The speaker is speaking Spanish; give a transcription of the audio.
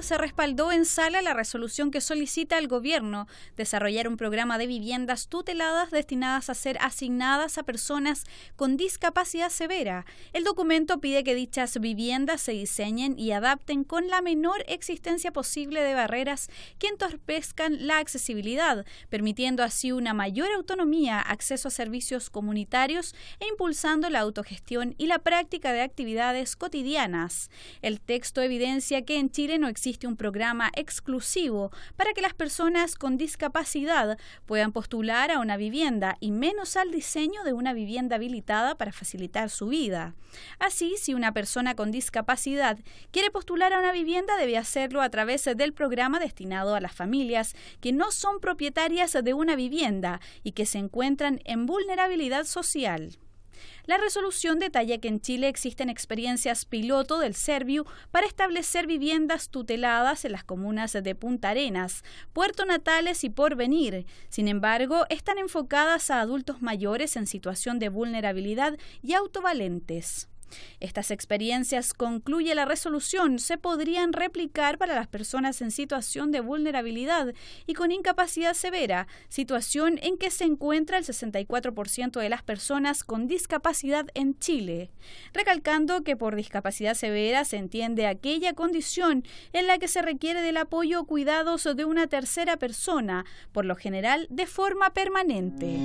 se respaldó en sala la resolución que solicita al gobierno desarrollar un programa de viviendas tuteladas destinadas a ser asignadas a personas con discapacidad severa. El documento pide que dichas viviendas se diseñen y adapten con la menor existencia posible de barreras que entorpezcan la accesibilidad, permitiendo así una mayor autonomía, acceso a servicios comunitarios e impulsando la autogestión y la práctica de actividades cotidianas. El texto evidencia que en Chile no existe un programa exclusivo para que las personas con discapacidad puedan postular a una vivienda y menos al diseño de una vivienda habilitada para facilitar su vida. Así, si una persona con discapacidad quiere postular a una vivienda, debe hacerlo a través del programa destinado a las familias que no son propietarias de una vivienda y que se encuentran en vulnerabilidad social. La resolución detalla que en Chile existen experiencias piloto del Serviu para establecer viviendas tuteladas en las comunas de Punta Arenas, Puerto Natales y Porvenir. Sin embargo, están enfocadas a adultos mayores en situación de vulnerabilidad y autovalentes. Estas experiencias, concluye la resolución, se podrían replicar para las personas en situación de vulnerabilidad y con incapacidad severa, situación en que se encuentra el 64% de las personas con discapacidad en Chile, recalcando que por discapacidad severa se entiende aquella condición en la que se requiere del apoyo o cuidados de una tercera persona, por lo general de forma permanente.